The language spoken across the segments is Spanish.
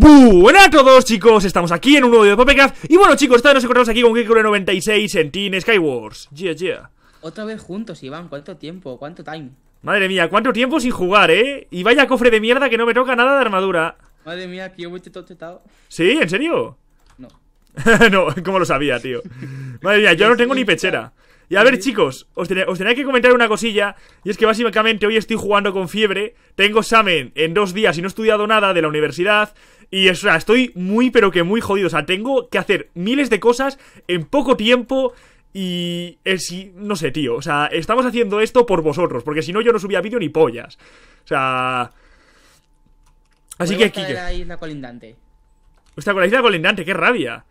bueno a todos chicos, estamos aquí en un nuevo video de Popcap Y bueno chicos, esta nos encontramos aquí con Kikure96 en Team Skywars Yeah, yeah Otra vez juntos Iván, cuánto tiempo, cuánto time Madre mía, cuánto tiempo sin jugar, eh Y vaya cofre de mierda que no me toca nada de armadura Madre mía, que yo me ¿Sí? ¿En serio? No No, ¿cómo lo sabía, tío Madre mía, yo no tengo ni pechera y a ver, chicos, os, tenéis os, tenía que comentar una cosilla. Y es que básicamente hoy estoy jugando con fiebre. Tengo examen en dos días y no he estudiado nada de la universidad. Y o sea, estoy muy, pero que muy jodido. O sea, tengo que hacer miles de cosas en poco tiempo. Y es, no sé, tío. O sea, estamos haciendo esto por vosotros. Porque si no, yo no subía vídeo ni pollas. O sea. Así que, Kike. la isla colindante. Está con la isla colindante, qué rabia.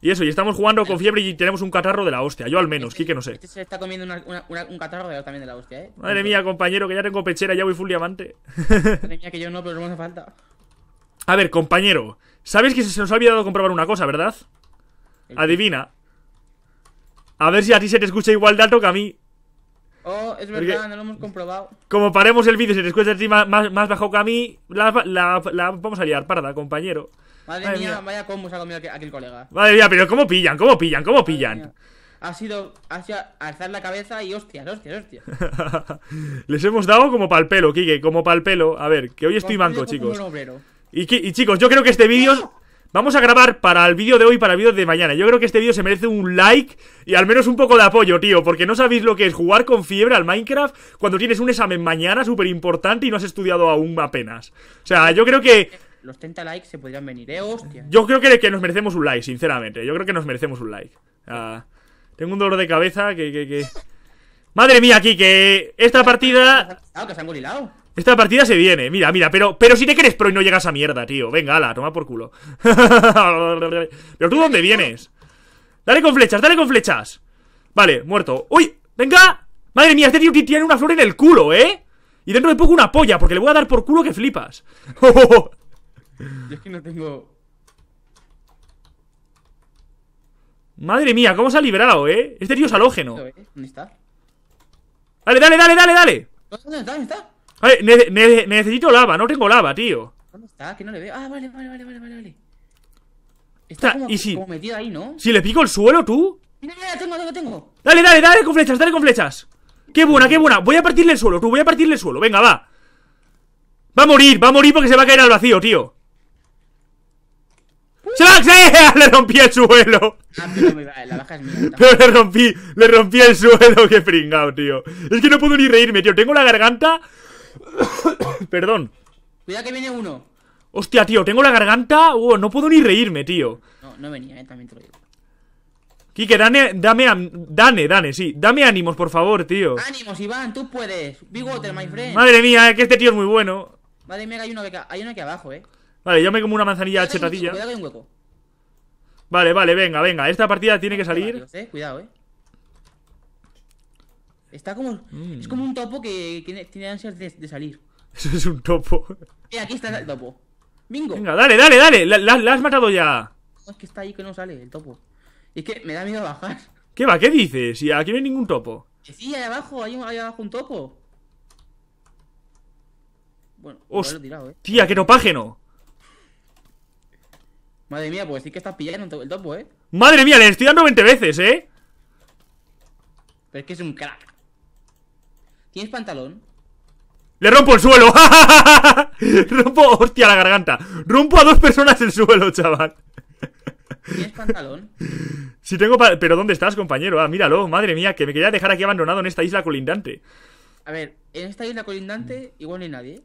Y eso, y estamos jugando con fiebre y tenemos un catarro de la hostia. Yo al menos, este Kike, no sé. Este se está comiendo un catarro de, también de la hostia, ¿eh? Madre mía, compañero, que ya tengo pechera, ya voy full diamante. Madre mía, que yo no, pero no hace falta. A ver, compañero. ¿sabes que se nos ha olvidado comprobar una cosa, verdad? Adivina. A ver si a ti se te escucha igual de alto que a mí. Oh, es verdad, no lo hemos comprobado. Como paremos el vídeo, se te escucha a ti más, bajo que a mí, la, vamos a liar, parda, compañero. Madre, mía, vaya cómo se ha comido aquel, colega. Madre mía, pero ¿cómo pillan? ¿Cómo pillan? ¿Cómo pillan? Ha sido, ha alzar la cabeza y hostias, hostias, hostias. Les hemos dado como pal pelo, Kike, como pal pelo. A ver, que hoy estoy manco, chicos. Y, chicos, yo creo que este vídeo... Vamos a grabar para el vídeo de hoy, para el vídeo de mañana. Yo creo que este vídeo se merece un like y al menos un poco de apoyo, tío. Porque no sabéis lo que es jugar con fiebre al Minecraft cuando tienes un examen mañana súper importante y no has estudiado aún apenas. O sea, yo creo que... Los 30 likes se podrían venir, eh, hostia. Yo creo que, nos merecemos un like, sinceramente. Yo creo que nos merecemos un like. tengo un dolor de cabeza que... que, Madre mía, aquí que esta partida... Ah, que se esta partida se viene, mira, mira, pero, pero si te crees pro y no llegas a mierda, tío. Venga, ala, toma por culo. pero tú dónde vienes. Dale con flechas, dale con flechas. Vale, muerto. ¡Uy! ¡Venga! Madre mía, este tío que tiene una flor en el culo, ¿eh? Y dentro de poco una polla, porque le voy a dar por culo que flipas. Yo es que no tengo. Madre mía, cómo se ha liberado, ¿eh? Este tío es halógeno. ¿Dónde está? Dale, dale, dale, dale, dale. ¿Dónde está? ¿Dónde está? A ne necesito lava, no tengo lava, tío. ¿Dónde está? Que no le veo. Ah, vale, vale, vale, vale, vale. Está, está como, y si, metido ahí, ¿no? Si le pico el suelo, tú. Mira, mira, tengo, tengo, Dale, dale, dale con flechas, dale con flechas. Qué buena, qué buena. Voy a partirle el suelo, tú, voy a partirle el suelo. Venga, va. Va a morir, va a morir porque se va a caer al vacío, tío. ¡Se va! a ¡Le rompí el suelo! Ah, la pero le rompí, le rompí el suelo, qué fringado, tío. Es que no puedo ni reírme, tío. Tengo la garganta Perdón. Cuidado que viene uno. Hostia, tío, tengo la garganta. no puedo ni reírme, tío. No, no venía, eh, también te lo digo. Quique, dame, dame, dame, dame, sí. Dame ánimos, por favor, tío. Ánimos, Iván, tú puedes. Big my friend. Madre mía, eh, que este tío es muy bueno. Madre mía, hay uno, que, hay uno aquí abajo, eh. Vale, yo me como una manzanilla chetadilla. Vale, vale, venga, venga. Esta partida tiene que salir. Eh, cuidado, eh. Está como. Es como un mm. topo que, tiene ansias de, salir. Eso es un topo. Y eh, aquí está el topo. Bingo. Venga, dale, dale, dale. La, has matado ya. es que está ahí que no sale el topo. es que me da miedo bajar. ¿Qué va? ¿Qué dices? Y aquí no hay ningún topo. sí, ahí abajo, ahí, abajo un topo. Bueno, Hostia, Tía, eh. qué topágeno. Madre mía, pues sí que estás pillando el topo, eh. Madre mía, le estoy dando 20 veces, eh. Pero es que es un crack. ¿Tienes pantalón? ¡Le rompo el suelo! rompo, hostia, la garganta. Rompo a dos personas el suelo, chaval. ¿Tienes pantalón? Si tengo pa Pero ¿dónde estás, compañero? Ah, míralo, madre mía, que me quería dejar aquí abandonado en esta isla colindante. A ver, en esta isla colindante igual no hay nadie,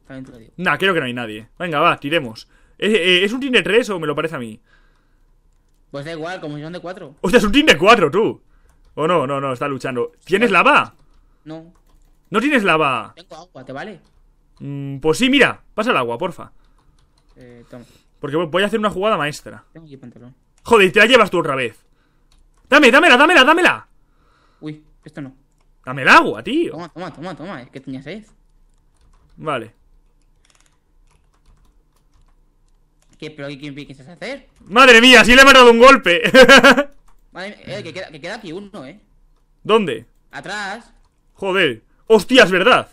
Nah, creo que no hay nadie. Venga, va, tiremos. Eh, eh, ¿Es, un team un tres o me lo parece a mí? Pues da igual, como son de 4. Hostia, es un de 4, tú. O oh, no, no, no, está luchando. ¿Tienes lava? No. No tienes lava. Tengo agua, ¿te vale? Mm, pues sí, mira. Pasa el agua, porfa. Eh, toma. Porque voy a hacer una jugada maestra. Tengo aquí pantalón. Joder, te la llevas tú otra vez. Dame, dámela, dámela, dámela. Uy, esto no. Dame el agua, tío. Toma, toma, toma, toma. Es que tenías sed. Vale. ¿Qué, pero qué, quieres hacer? Madre mía, sí le he matado un golpe. Madre eh, que queda aquí uno, eh. ¿Dónde? Atrás. Joder. Hostia, es verdad.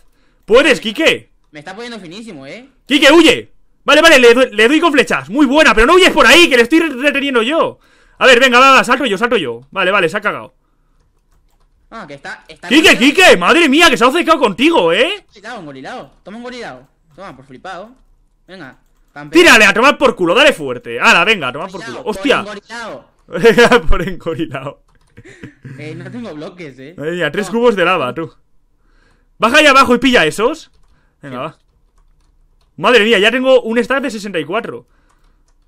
¿Puedes, Quique? Me está poniendo finísimo, ¿eh? ¡Quique, huye! Vale, vale, le, doy con flechas. Muy buena, pero no huyes por ahí, que le estoy reteniendo yo. A ver, venga, va, salto yo, salto yo. Vale, vale, se ha cagado. Ah, que está. está ¡Quique, Quique! ¡Madre mía, que se ha acercado contigo, eh! un Toma un gorilao! Toma, por flipado. Venga, Tírale, a tomar por culo, dale fuerte. Ahora, venga, a tomar por culo. ¡Hostia! Por Venga, por encorilado! Eh, no tengo bloques, eh. Madre tres cubos de lava, tú. Baja ahí abajo y pilla esos. Venga, va. Madre mía, ya tengo un stack de 64.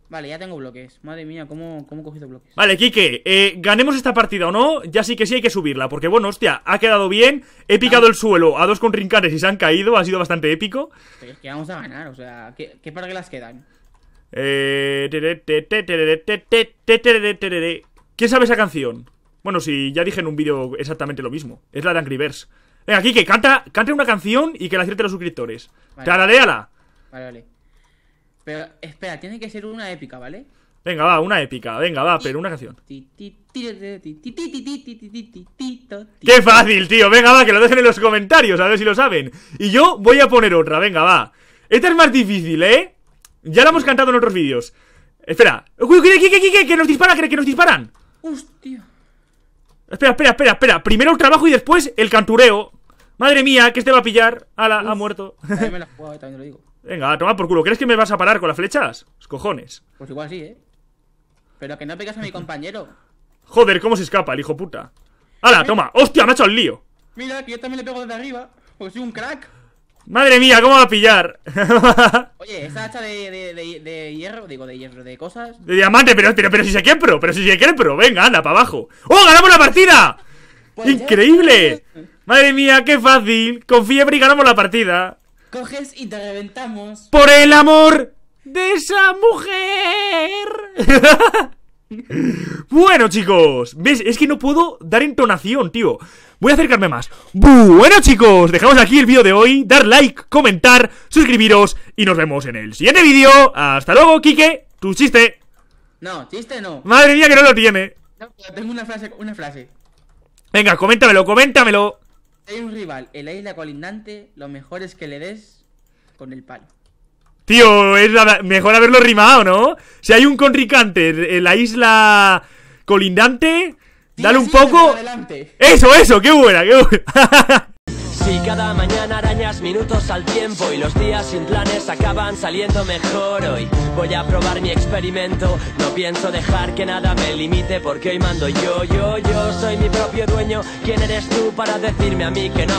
Vale, ya tengo bloques. Madre mía, ¿cómo, cómo he cogido bloques? Vale, Kike, eh, ganemos esta partida o no, ya sí que sí hay que subirla. Porque bueno, hostia, ha quedado bien. He picado ah. el suelo a dos con rincares y se han caído. Ha sido bastante épico. que vamos a ganar, o sea, ¿qué, para qué las quedan? Eh... ¿Quién sabe esa canción? Bueno, sí, ya dije en un vídeo exactamente lo mismo. Es la de Angry Venga, aquí que canta, una canción y que la acierte los suscriptores. Vale. Vale, vale. Pero espera, tiene que ser una épica, ¿vale? Venga, va, una épica. Venga, va, pero una canción. ¡Qué fácil, tío! Venga, va, que lo dejen en los comentarios, a ver si lo saben. Y yo voy a poner otra, venga, va. Esta es más difícil, ¿eh? Ya la hemos cantado en otros vídeos. Espera. que, que nos disparan, que nos disparan! ¡Hostia! Espera, espera, espera, espera. Primero el trabajo y después el cantureo. Madre mía, que este va a pillar. Ala, ha muerto. Venga, toma, por culo. ¿Crees que me vas a parar con las flechas? ¡Es cojones. Pues igual sí, ¿eh? Pero que no pegas a mi compañero. Joder, cómo se escapa el hijo puta. ¡Hala, toma! ¡Hostia, me ha hecho el lío! Mira, que yo también le pego desde arriba. Pues soy un crack. ¡Madre mía, cómo va a pillar! Oye, esa hacha de, hierro, digo, de hierro, de cosas... De diamante, pero, pero, si se pro, pero si se pro. Venga, anda, para abajo. ¡Oh, ganamos la partida! Pues ¡Increíble! Madre mía, qué fácil. Con fiebre y ganamos la partida. Coges y te reventamos. Por el amor de esa mujer. bueno, chicos. ¿Ves? Es que no puedo dar entonación, tío. Voy a acercarme más. Bueno, chicos. Dejamos aquí el vídeo de hoy. Dar like, comentar, suscribiros. Y nos vemos en el siguiente vídeo. Hasta luego, Kike. Tu chiste. No, chiste no. Madre mía, que no lo tiene. tengo una frase, una frase. Venga, coméntamelo, coméntamelo hay un rival en la isla colindante, lo mejor es que le des con el palo. Tío, es mejor haberlo rimado, ¿no? Si hay un conricante en la isla colindante, dale un poco. Eso, eso, qué buena, qué buena. Si cada mañana arañas minutos al tiempo y los días sin planes acaban saliendo mejor hoy, voy a probar mi experimento. No pienso dejar que nada me limite porque hoy mando yo, yo, yo soy mi propio dueño. ¿Quién eres tú para decirme a mí que no?